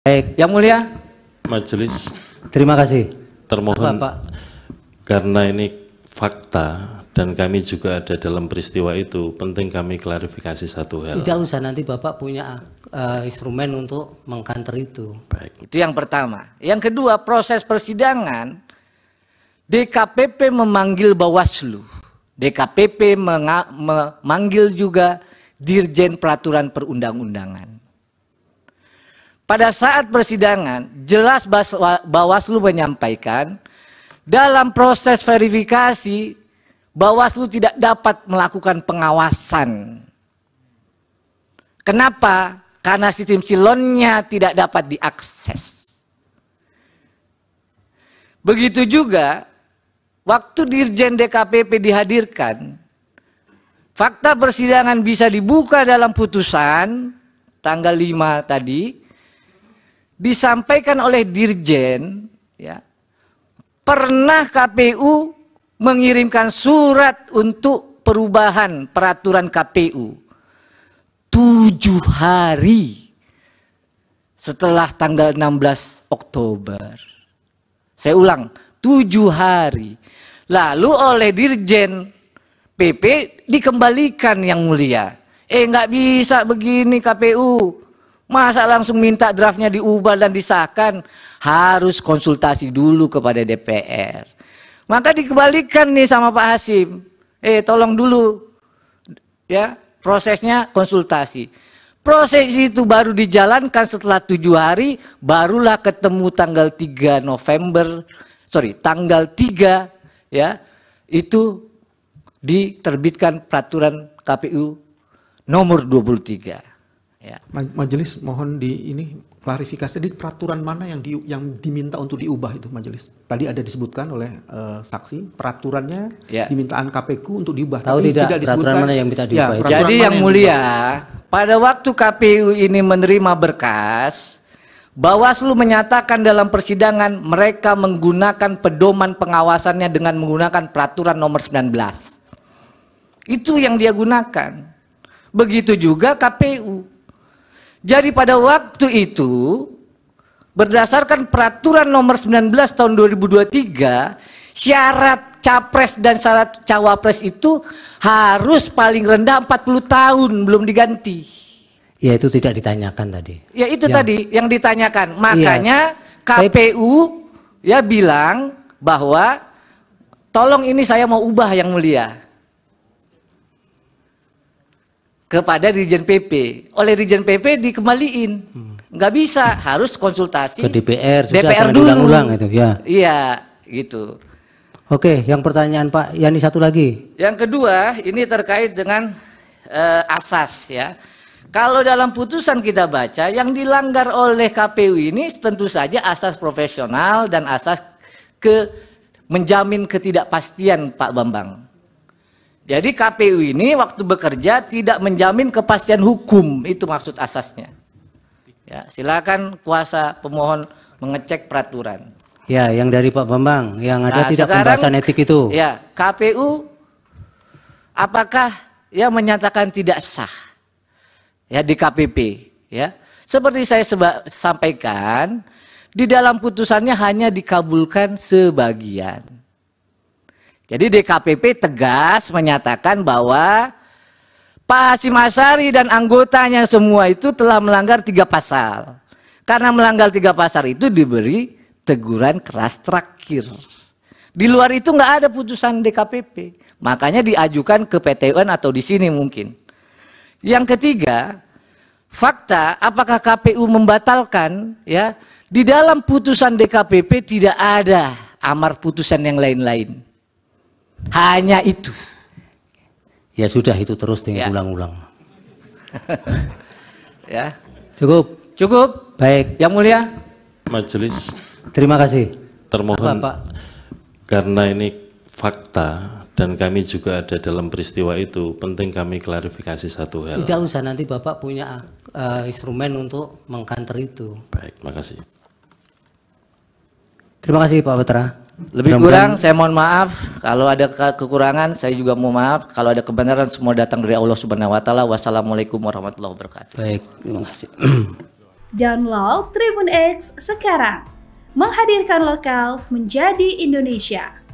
Baik, Yang Mulia. Majelis. Terima kasih. Termohon. Bapak. Karena ini fakta dan kami juga ada dalam peristiwa itu, penting kami klarifikasi satu hal. Tidak usah nanti Bapak punya uh, instrumen untuk mengkanter itu. Baik. Itu yang pertama. Yang kedua, proses persidangan DKPP memanggil Bawaslu. DKPP memanggil juga Dirjen Peraturan Perundang-undangan. Pada saat persidangan, jelas Bawaslu menyampaikan dalam proses verifikasi Bawaslu tidak dapat melakukan pengawasan. Kenapa? Karena sistem silonnya tidak dapat diakses. Begitu juga waktu Dirjen DKPP dihadirkan, fakta persidangan bisa dibuka dalam putusan tanggal 5 tadi disampaikan oleh Dirjen, ya, pernah KPU mengirimkan surat untuk perubahan peraturan KPU. Tujuh hari setelah tanggal 16 Oktober. Saya ulang, tujuh hari. Lalu oleh Dirjen PP dikembalikan yang mulia. Eh nggak bisa begini KPU Masa langsung minta draftnya diubah dan disahkan? Harus konsultasi dulu kepada DPR. Maka dikembalikan nih sama Pak Hasim. Eh tolong dulu ya prosesnya konsultasi. Proses itu baru dijalankan setelah tujuh hari, barulah ketemu tanggal 3 November, sorry, tanggal 3 ya, itu diterbitkan peraturan KPU nomor 23. Ya. Majelis mohon di ini klarifikasi di peraturan mana yang di, yang diminta untuk diubah itu majelis. Tadi ada disebutkan oleh uh, saksi peraturannya ya. dimintaan KPU untuk diubah. Tahu tidak, tidak peraturan mana yang minta diubah? Ya, Jadi yang, yang mulia, diubah? pada waktu KPU ini menerima berkas, Bawaslu menyatakan dalam persidangan mereka menggunakan pedoman pengawasannya dengan menggunakan peraturan nomor 19. Itu yang dia gunakan. Begitu juga KPU jadi pada waktu itu, berdasarkan peraturan nomor 19 tahun 2023, syarat capres dan syarat cawapres itu harus paling rendah 40 tahun, belum diganti. Ya itu tidak ditanyakan tadi. Ya itu yang, tadi yang ditanyakan. Makanya iya. KPU ya bilang bahwa tolong ini saya mau ubah yang mulia kepada Dirjen PP. Oleh Dirjen PP dikembaliin. Hmm. Nggak bisa, harus konsultasi ke DPR, DPR dulu. Ulang -ulang itu, ya. Iya, gitu. Oke, yang pertanyaan Pak Yani satu lagi. Yang kedua, ini terkait dengan uh, asas ya. Kalau dalam putusan kita baca yang dilanggar oleh KPU ini tentu saja asas profesional dan asas ke menjamin ketidakpastian Pak Bambang. Jadi KPU ini waktu bekerja tidak menjamin kepastian hukum, itu maksud asasnya. Ya, silakan kuasa pemohon mengecek peraturan. Ya, yang dari Pak Bambang, yang ada nah, tidak sekarang, pembahasan etik itu. Ya, KPU apakah ya menyatakan tidak sah? Ya di KPP, ya. Seperti saya seba sampaikan, di dalam putusannya hanya dikabulkan sebagian. Jadi DKPP tegas menyatakan bahwa Pak Hasim Asari dan anggotanya semua itu telah melanggar tiga pasal. Karena melanggar tiga pasal itu diberi teguran keras terakhir. Di luar itu nggak ada putusan DKPP. Makanya diajukan ke PTUN atau di sini mungkin. Yang ketiga, fakta apakah KPU membatalkan ya di dalam putusan DKPP tidak ada amar putusan yang lain-lain. Hanya itu. Ya sudah itu terus dengan ya. ulang-ulang. ya. Cukup. Cukup. Baik, Yang Mulia. Majelis. Terima kasih. Termohon. Apa, Pak? Karena ini fakta dan kami juga ada dalam peristiwa itu, penting kami klarifikasi satu hal. Tidak usah nanti Bapak punya uh, instrumen untuk mengkanter itu. Baik, makasih. Terima kasih Pak Petra. Lebih kurang saya mohon maaf kalau ada ke kekurangan saya juga mohon maaf kalau ada kebenaran semua datang dari Allah Subhanahu wa taala. Wassalamualaikum warahmatullahi wabarakatuh. Baik, terima kasih. Download Tribun X sekarang. Menghadirkan lokal menjadi Indonesia.